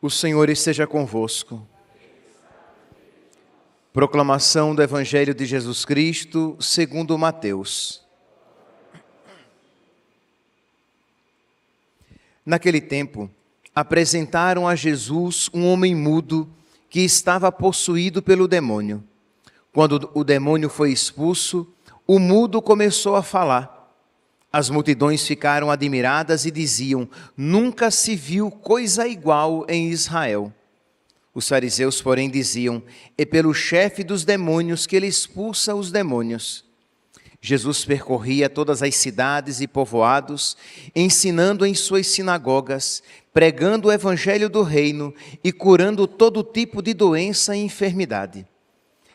O Senhor esteja convosco. Proclamação do Evangelho de Jesus Cristo, segundo Mateus. Naquele tempo, apresentaram a Jesus um homem mudo que estava possuído pelo demônio. Quando o demônio foi expulso, o mudo começou a falar as multidões ficaram admiradas e diziam: Nunca se viu coisa igual em Israel. Os fariseus, porém, diziam: É pelo chefe dos demônios que ele expulsa os demônios. Jesus percorria todas as cidades e povoados, ensinando em suas sinagogas, pregando o evangelho do reino e curando todo tipo de doença e enfermidade.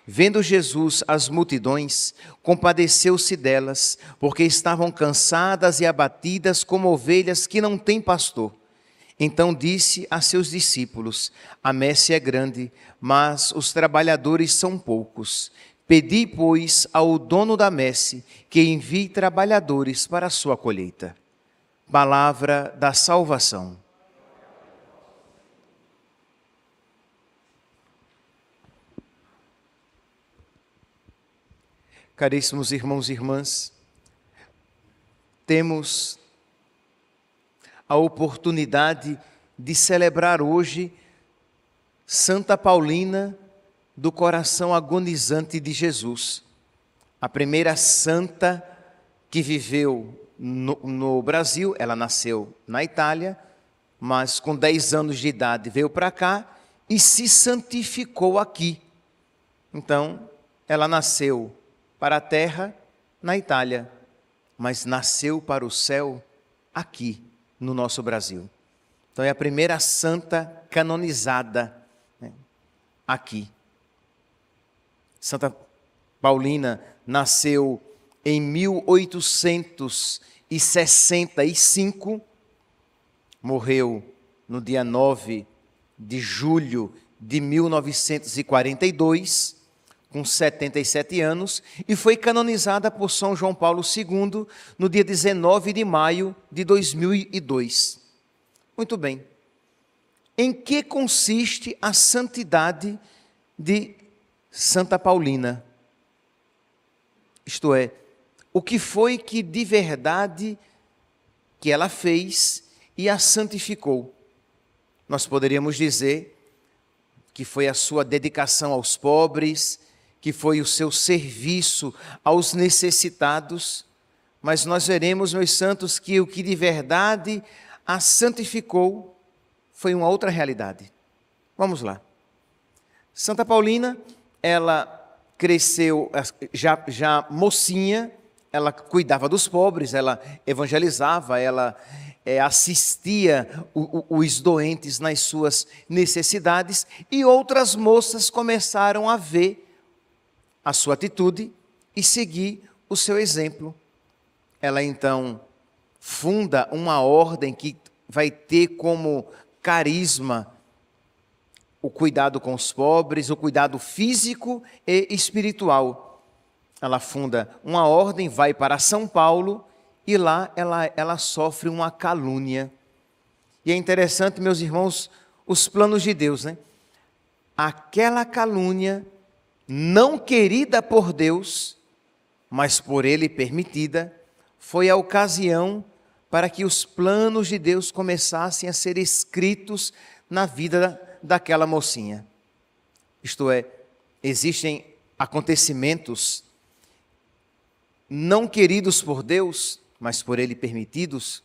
Vendo Jesus as multidões, compadeceu-se delas, porque estavam cansadas e abatidas como ovelhas que não têm pastor. Então disse a seus discípulos: A messe é grande, mas os trabalhadores são poucos. Pedi, pois, ao dono da messe que envie trabalhadores para a sua colheita. Palavra da salvação. Caríssimos irmãos e irmãs, temos a oportunidade de celebrar hoje Santa Paulina do coração agonizante de Jesus, a primeira santa que viveu no, no Brasil. Ela nasceu na Itália, mas com 10 anos de idade veio para cá e se santificou aqui. Então, ela nasceu para a terra na Itália, mas nasceu para o céu aqui no nosso Brasil. Então é a primeira santa canonizada né, aqui. Santa Paulina nasceu em 1865, morreu no dia 9 de julho de 1942 com 77 anos, e foi canonizada por São João Paulo II no dia 19 de maio de 2002. Muito bem. Em que consiste a santidade de Santa Paulina? Isto é, o que foi que de verdade que ela fez e a santificou? Nós poderíamos dizer que foi a sua dedicação aos pobres, que foi o seu serviço aos necessitados, mas nós veremos, meus santos, que o que de verdade a santificou foi uma outra realidade. Vamos lá. Santa Paulina, ela cresceu já, já mocinha, ela cuidava dos pobres, ela evangelizava, ela é, assistia o, o, os doentes nas suas necessidades, e outras moças começaram a ver a sua atitude e seguir o seu exemplo. Ela então funda uma ordem que vai ter como carisma o cuidado com os pobres, o cuidado físico e espiritual. Ela funda uma ordem, vai para São Paulo e lá ela, ela sofre uma calúnia. E é interessante, meus irmãos, os planos de Deus, né? Aquela calúnia não querida por Deus, mas por Ele permitida, foi a ocasião para que os planos de Deus começassem a ser escritos na vida daquela mocinha. Isto é, existem acontecimentos não queridos por Deus, mas por Ele permitidos,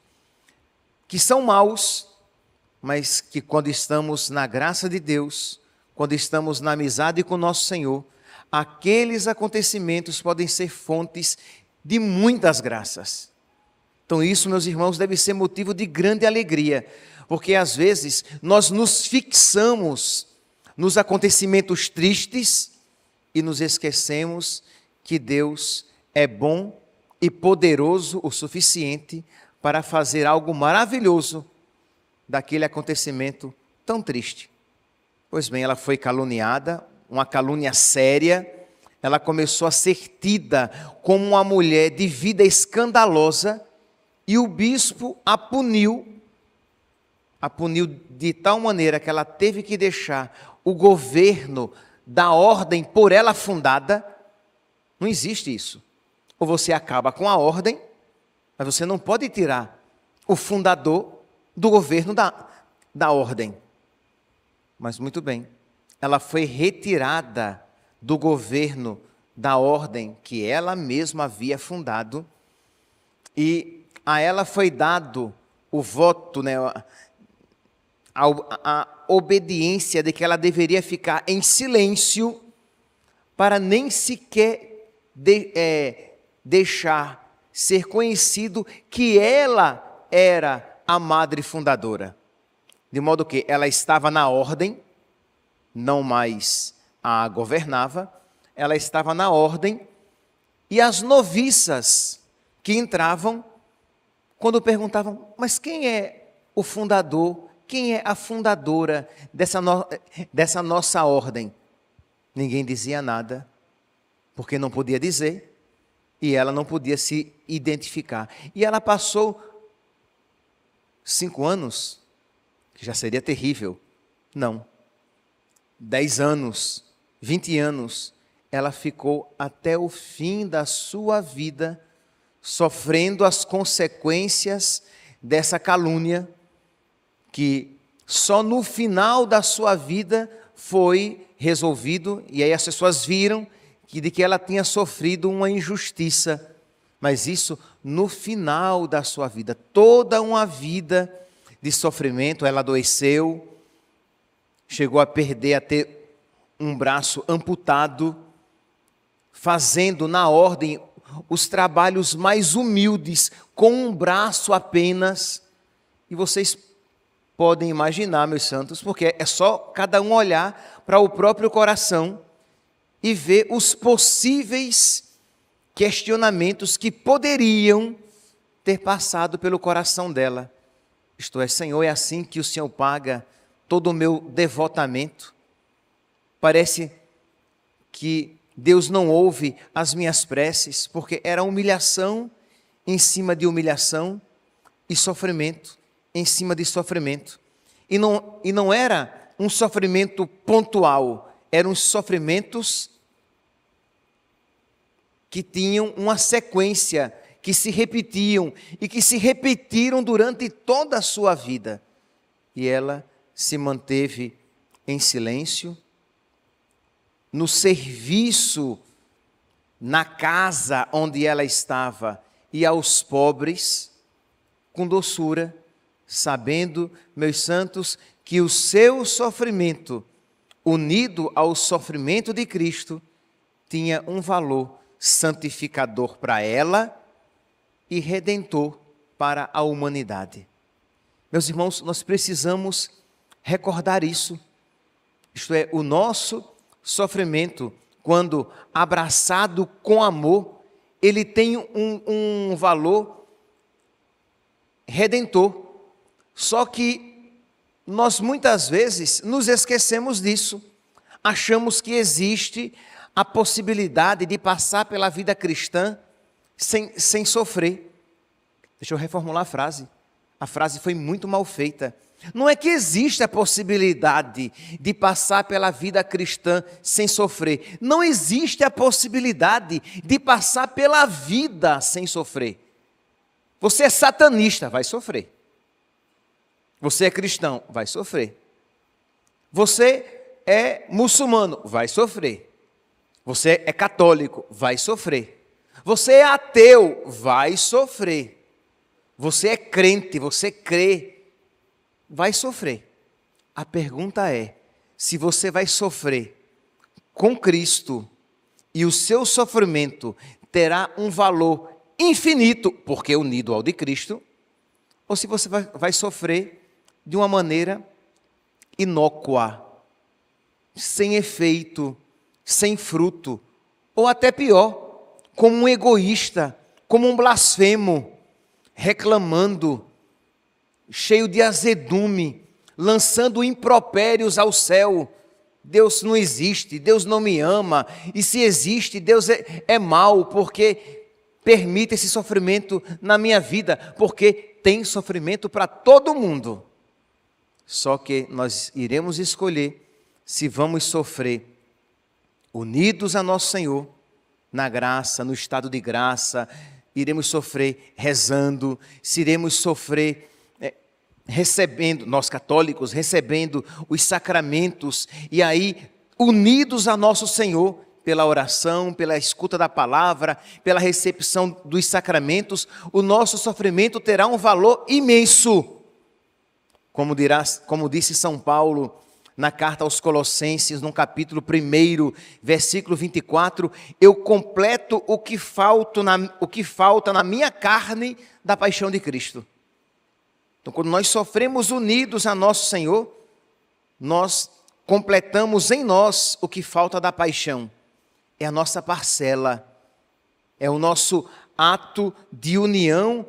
que são maus, mas que quando estamos na graça de Deus, quando estamos na amizade com nosso Senhor, aqueles acontecimentos podem ser fontes de muitas graças. Então, isso, meus irmãos, deve ser motivo de grande alegria, porque às vezes nós nos fixamos nos acontecimentos tristes e nos esquecemos que Deus é bom e poderoso o suficiente para fazer algo maravilhoso daquele acontecimento tão triste. Pois bem, ela foi caluniada, uma calúnia séria, ela começou a ser tida como uma mulher de vida escandalosa e o bispo a puniu, a puniu de tal maneira que ela teve que deixar o governo da ordem por ela fundada. Não existe isso. Ou você acaba com a ordem, mas você não pode tirar o fundador do governo da, da ordem. Mas muito bem, ela foi retirada do governo da ordem que ela mesma havia fundado e a ela foi dado o voto, né, a, a obediência de que ela deveria ficar em silêncio para nem sequer de, é, deixar ser conhecido que ela era a madre fundadora. De modo que ela estava na ordem, não mais a governava, ela estava na ordem, e as noviças que entravam, quando perguntavam, mas quem é o fundador, quem é a fundadora dessa, no... dessa nossa ordem? Ninguém dizia nada, porque não podia dizer, e ela não podia se identificar. E ela passou cinco anos, que já seria terrível. Não, 10 anos, 20 anos, ela ficou até o fim da sua vida sofrendo as consequências dessa calúnia que só no final da sua vida foi resolvido e aí as pessoas viram que de que ela tinha sofrido uma injustiça, mas isso no final da sua vida, toda uma vida de sofrimento, ela adoeceu, chegou a perder, a ter um braço amputado, fazendo na ordem os trabalhos mais humildes, com um braço apenas. E vocês podem imaginar, meus santos, porque é só cada um olhar para o próprio coração e ver os possíveis questionamentos que poderiam ter passado pelo coração dela. Isto é, Senhor, é assim que o Senhor paga todo o meu devotamento. Parece que Deus não ouve as minhas preces, porque era humilhação em cima de humilhação e sofrimento em cima de sofrimento. E não, e não era um sofrimento pontual, eram sofrimentos que tinham uma sequência, que se repetiam e que se repetiram durante toda a sua vida. E ela se manteve em silêncio, no serviço na casa onde ela estava e aos pobres, com doçura, sabendo, meus santos, que o seu sofrimento, unido ao sofrimento de Cristo, tinha um valor santificador para ela e redentor para a humanidade. Meus irmãos, nós precisamos recordar isso. Isto é, o nosso sofrimento, quando abraçado com amor, ele tem um, um valor redentor. Só que nós muitas vezes nos esquecemos disso. Achamos que existe a possibilidade de passar pela vida cristã sem, sem sofrer. Deixa eu reformular a frase. A frase foi muito mal feita não é que existe a possibilidade de passar pela vida cristã sem sofrer. Não existe a possibilidade de passar pela vida sem sofrer. Você é satanista, vai sofrer. Você é cristão, vai sofrer. Você é muçulmano, vai sofrer. Você é católico, vai sofrer. Você é ateu, vai sofrer. Você é crente, você crê vai sofrer. A pergunta é: se você vai sofrer com Cristo e o seu sofrimento terá um valor infinito, porque unido ao de Cristo, ou se você vai, vai sofrer de uma maneira inócua, sem efeito, sem fruto, ou até pior, como um egoísta, como um blasfemo, reclamando, cheio de azedume, lançando impropérios ao céu. Deus não existe, Deus não me ama, e se existe, Deus é, é mal, porque permite esse sofrimento na minha vida, porque tem sofrimento para todo mundo. Só que nós iremos escolher se vamos sofrer unidos a nosso Senhor, na graça, no estado de graça, iremos sofrer rezando, se iremos sofrer recebendo, nós católicos, recebendo os sacramentos e aí unidos a nosso Senhor pela oração, pela escuta da palavra, pela recepção dos sacramentos, o nosso sofrimento terá um valor imenso. Como, dirá, como disse São Paulo na carta aos Colossenses, no capítulo 1, versículo 24, eu completo o que, falto na, o que falta na minha carne da paixão de Cristo. Então, quando nós sofremos unidos a nosso Senhor, nós completamos em nós o que falta da paixão. É a nossa parcela, é o nosso ato de união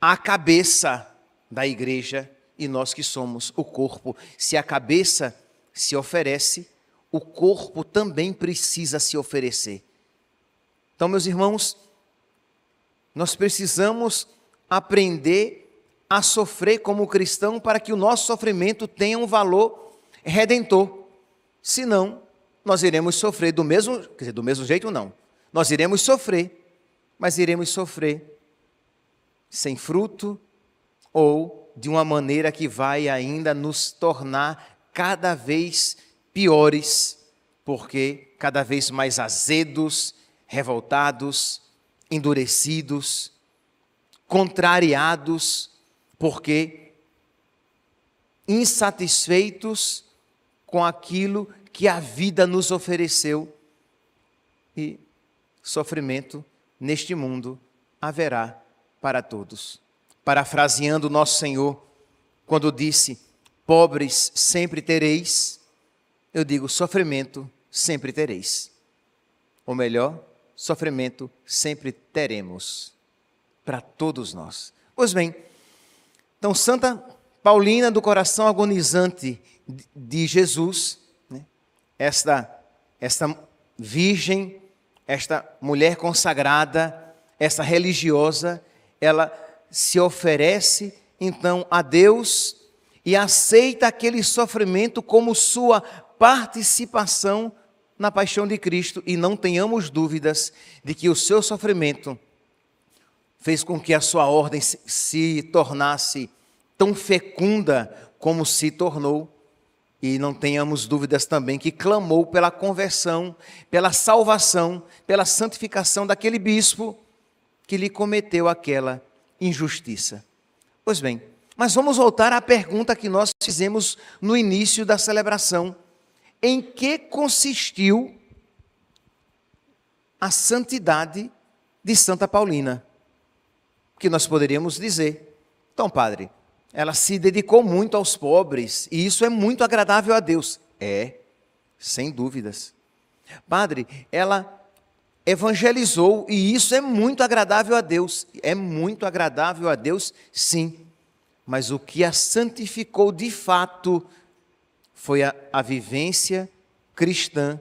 à cabeça da igreja e nós que somos o corpo. Se a cabeça se oferece, o corpo também precisa se oferecer. Então, meus irmãos, nós precisamos aprender a sofrer como cristão para que o nosso sofrimento tenha um valor redentor. Senão, nós iremos sofrer do mesmo, quer dizer, do mesmo jeito não. Nós iremos sofrer, mas iremos sofrer sem fruto ou de uma maneira que vai ainda nos tornar cada vez piores, porque cada vez mais azedos, revoltados, endurecidos, contrariados porque insatisfeitos com aquilo que a vida nos ofereceu e sofrimento neste mundo haverá para todos. Parafraseando nosso Senhor, quando disse: Pobres sempre tereis, eu digo: sofrimento sempre tereis. Ou melhor, sofrimento sempre teremos para todos nós. Pois bem, então, Santa Paulina do coração agonizante de Jesus, né? esta, esta virgem, esta mulher consagrada, essa religiosa, ela se oferece então a Deus e aceita aquele sofrimento como sua participação na paixão de Cristo. E não tenhamos dúvidas de que o seu sofrimento fez com que a sua ordem se tornasse tão fecunda como se tornou. E não tenhamos dúvidas também que clamou pela conversão, pela salvação, pela santificação daquele bispo que lhe cometeu aquela injustiça. Pois bem, mas vamos voltar à pergunta que nós fizemos no início da celebração: em que consistiu a santidade de Santa Paulina? que nós poderíamos dizer: então, padre, ela se dedicou muito aos pobres e isso é muito agradável a Deus. É, sem dúvidas. Padre, ela evangelizou e isso é muito agradável a Deus. É muito agradável a Deus, sim. Mas o que a santificou de fato foi a, a vivência cristã,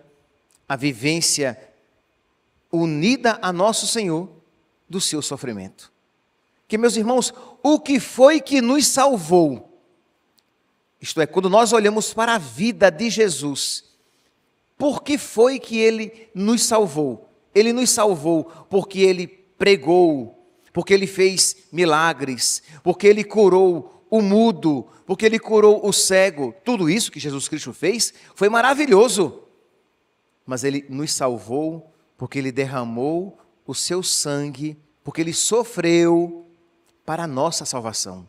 a vivência unida a Nosso Senhor do seu sofrimento que, meus irmãos, o que foi que nos salvou? Isto é, quando nós olhamos para a vida de Jesus, por que foi que ele nos salvou? Ele nos salvou porque ele pregou, porque ele fez milagres, porque ele curou o mudo, porque ele curou o cego. Tudo isso que Jesus Cristo fez foi maravilhoso. Mas ele nos salvou porque ele derramou o seu sangue, porque ele sofreu para a nossa salvação.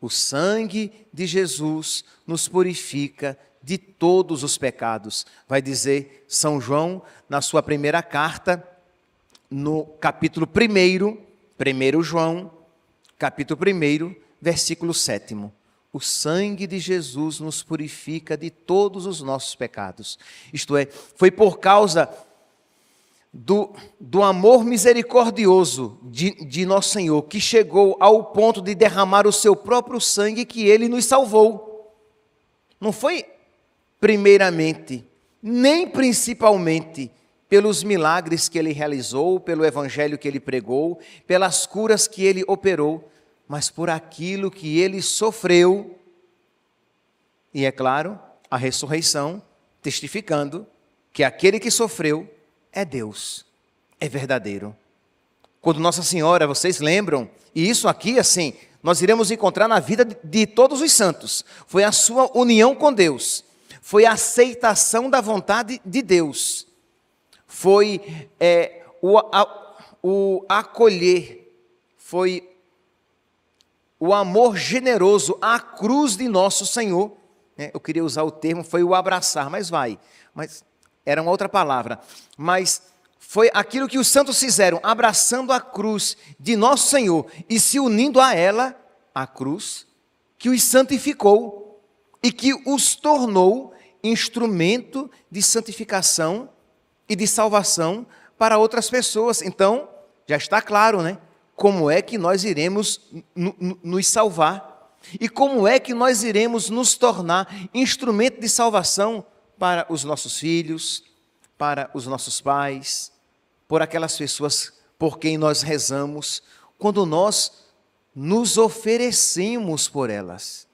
O sangue de Jesus nos purifica de todos os pecados, vai dizer São João na sua primeira carta, no capítulo 1, 1 João, capítulo 1, versículo 7. O sangue de Jesus nos purifica de todos os nossos pecados. Isto é, foi por causa do, do amor misericordioso de, de nosso Senhor, que chegou ao ponto de derramar o seu próprio sangue que ele nos salvou. Não foi primeiramente, nem principalmente, pelos milagres que ele realizou, pelo evangelho que ele pregou, pelas curas que ele operou, mas por aquilo que ele sofreu. E é claro, a ressurreição, testificando que aquele que sofreu é Deus, é verdadeiro. Quando Nossa Senhora, vocês lembram, e isso aqui, assim, nós iremos encontrar na vida de todos os santos, foi a sua união com Deus, foi a aceitação da vontade de Deus, foi é, o, a, o acolher, foi o amor generoso à cruz de nosso Senhor. É, eu queria usar o termo, foi o abraçar, mas vai. Mas era uma outra palavra, mas foi aquilo que os santos fizeram, abraçando a cruz de nosso Senhor e se unindo a ela, a cruz, que os santificou e que os tornou instrumento de santificação e de salvação para outras pessoas. Então, já está claro, né? Como é que nós iremos nos salvar? E como é que nós iremos nos tornar instrumento de salvação para os nossos filhos, para os nossos pais, por aquelas pessoas por quem nós rezamos, quando nós nos oferecemos por elas.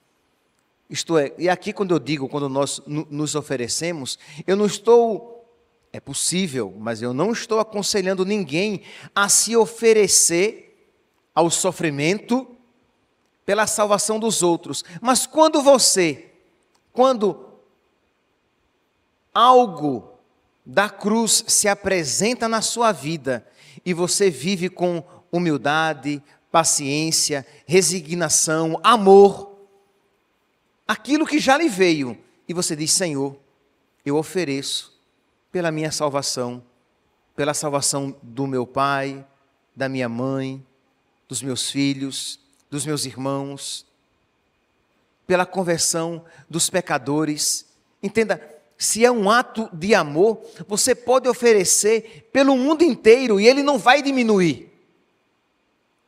Isto é, e aqui quando eu digo quando nós nos oferecemos, eu não estou é possível, mas eu não estou aconselhando ninguém a se oferecer ao sofrimento pela salvação dos outros. Mas quando você, quando algo da cruz se apresenta na sua vida e você vive com humildade, paciência, resignação, amor, aquilo que já lhe veio, e você diz: Senhor, eu ofereço pela minha salvação, pela salvação do meu pai, da minha mãe, dos meus filhos, dos meus irmãos, pela conversão dos pecadores. Entenda, se é um ato de amor, você pode oferecer pelo mundo inteiro e ele não vai diminuir.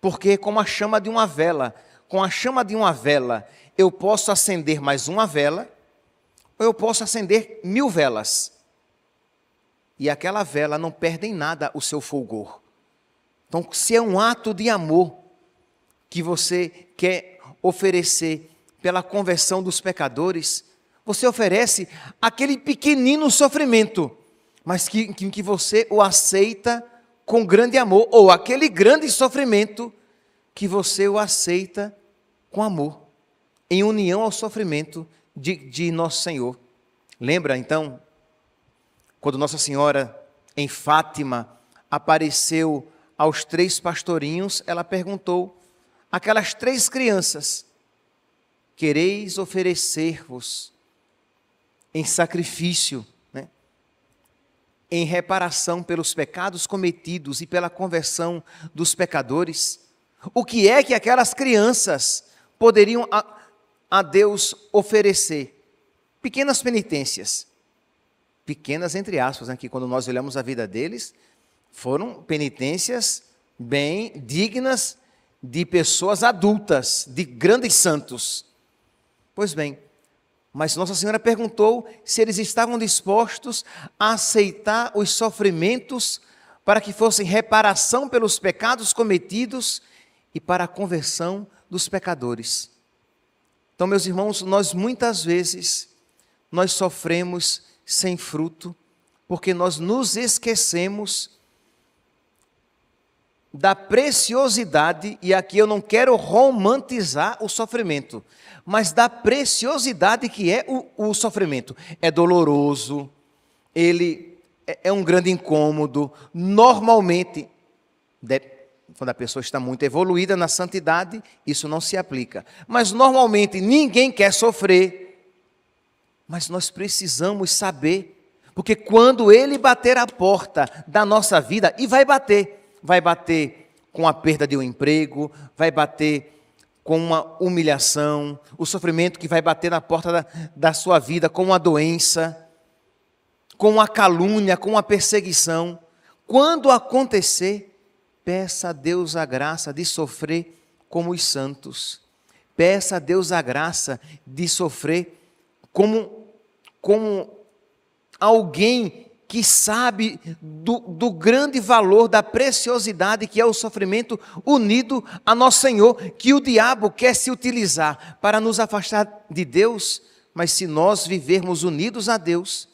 Porque, como a chama de uma vela, com a chama de uma vela, eu posso acender mais uma vela, ou eu posso acender mil velas. E aquela vela não perde em nada o seu fulgor. Então, se é um ato de amor que você quer oferecer pela conversão dos pecadores, você oferece aquele pequenino sofrimento, mas que, que você o aceita com grande amor, ou aquele grande sofrimento que você o aceita com amor, em união ao sofrimento de, de Nosso Senhor. Lembra então, quando Nossa Senhora em Fátima apareceu aos três pastorinhos, ela perguntou: aquelas três crianças, quereis oferecer-vos em sacrifício, né? em reparação pelos pecados cometidos e pela conversão dos pecadores? O que é que aquelas crianças poderiam a, a Deus oferecer? Pequenas penitências. Pequenas, entre aspas, né? que quando nós olhamos a vida deles, foram penitências bem dignas de pessoas adultas, de grandes santos. Pois bem, mas Nossa Senhora perguntou se eles estavam dispostos a aceitar os sofrimentos para que fossem reparação pelos pecados cometidos e para a conversão dos pecadores. Então, meus irmãos, nós muitas vezes nós sofremos sem fruto, porque nós nos esquecemos da preciosidade, e aqui eu não quero romantizar o sofrimento, mas da preciosidade que é o, o sofrimento. É doloroso, ele é, é um grande incômodo. Normalmente, quando a pessoa está muito evoluída na santidade, isso não se aplica. Mas normalmente ninguém quer sofrer, mas nós precisamos saber, porque quando ele bater a porta da nossa vida, e vai bater, vai bater com a perda de um emprego, vai bater com uma humilhação, o sofrimento que vai bater na porta da, da sua vida, com uma doença, com uma calúnia, com uma perseguição. Quando acontecer, peça a Deus a graça de sofrer como os santos. Peça a Deus a graça de sofrer como, como alguém que sabe do, do, grande valor, da preciosidade que é o sofrimento unido a nosso Senhor, que o diabo quer se utilizar para nos afastar de Deus, mas se nós vivermos unidos a Deus,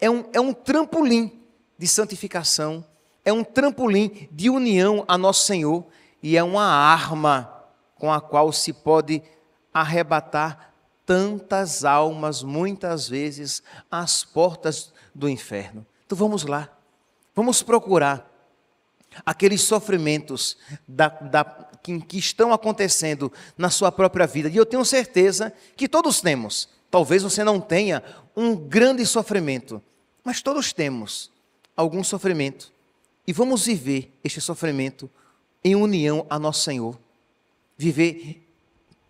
é um, é um trampolim de santificação, é um trampolim de união a nosso Senhor e é uma arma com a qual se pode arrebatar tantas almas, muitas vezes, às portas do inferno. Então vamos lá, vamos procurar aqueles sofrimentos da, da, que, que estão acontecendo na sua própria vida. E eu tenho certeza que todos temos. Talvez você não tenha um grande sofrimento, mas todos temos algum sofrimento. E vamos viver este sofrimento em união a nosso Senhor. Viver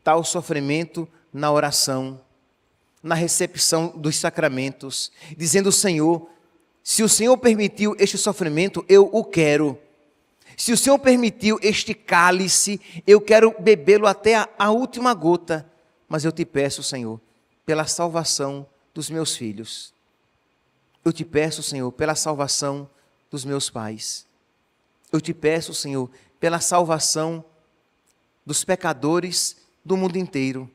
tal sofrimento na oração, na recepção dos sacramentos, dizendo: Senhor, se o Senhor permitiu este sofrimento, eu o quero. Se o Senhor permitiu este cálice, eu quero bebê-lo até a, a última gota. Mas eu te peço, Senhor, pela salvação dos meus filhos. Eu te peço, Senhor, pela salvação dos meus pais. Eu te peço, Senhor, pela salvação dos pecadores do mundo inteiro.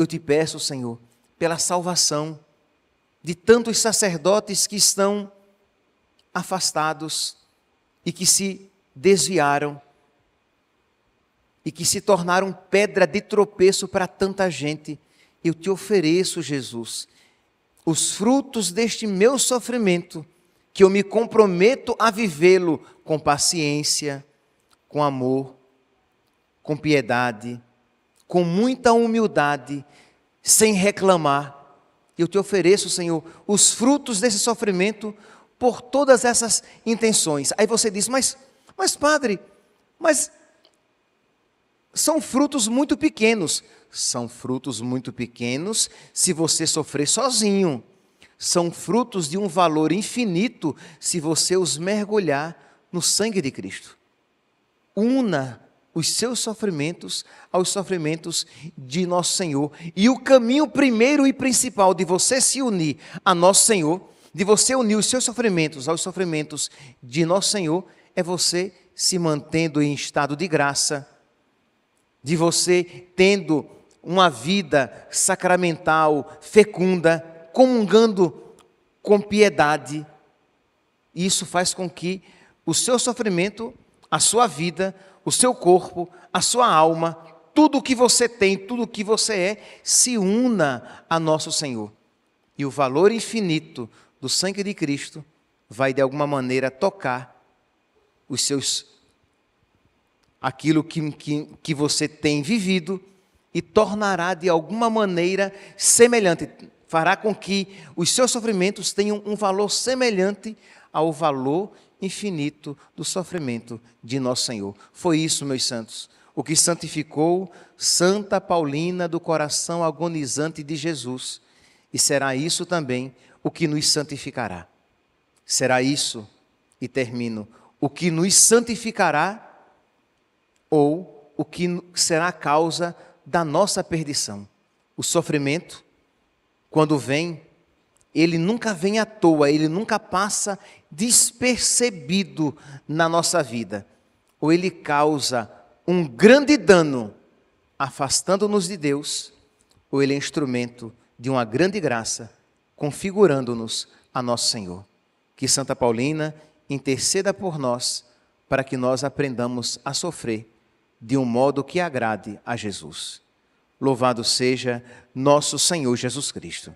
Eu te peço, Senhor, pela salvação de tantos sacerdotes que estão afastados e que se desviaram e que se tornaram pedra de tropeço para tanta gente. Eu te ofereço, Jesus, os frutos deste meu sofrimento, que eu me comprometo a vivê-lo com paciência, com amor, com piedade com muita humildade, sem reclamar. Eu te ofereço, Senhor, os frutos desse sofrimento por todas essas intenções. Aí você diz: "Mas, mas padre, mas são frutos muito pequenos. São frutos muito pequenos se você sofrer sozinho. São frutos de um valor infinito se você os mergulhar no sangue de Cristo. Una os seus sofrimentos aos sofrimentos de nosso Senhor. E o caminho primeiro e principal de você se unir a nosso Senhor, de você unir os seus sofrimentos aos sofrimentos de nosso Senhor, é você se mantendo em estado de graça, de você tendo uma vida sacramental, fecunda, comungando com piedade. Isso faz com que o seu sofrimento, a sua vida, o seu corpo, a sua alma, tudo o que você tem, tudo o que você é, se una a nosso Senhor. E o valor infinito do sangue de Cristo vai de alguma maneira tocar os seus aquilo que, que, que você tem vivido e tornará de alguma maneira semelhante, fará com que os seus sofrimentos tenham um valor semelhante ao valor infinito do sofrimento de nosso Senhor. Foi isso, meus santos, o que santificou Santa Paulina do coração agonizante de Jesus. E será isso também o que nos santificará. Será isso, e termino, o que nos santificará ou o que será a causa da nossa perdição. O sofrimento, quando vem, ele nunca vem à toa, ele nunca passa despercebido na nossa vida. Ou ele causa um grande dano, afastando-nos de Deus, ou ele é instrumento de uma grande graça, configurando-nos a nosso Senhor. Que Santa Paulina interceda por nós, para que nós aprendamos a sofrer de um modo que agrade a Jesus. Louvado seja nosso Senhor Jesus Cristo.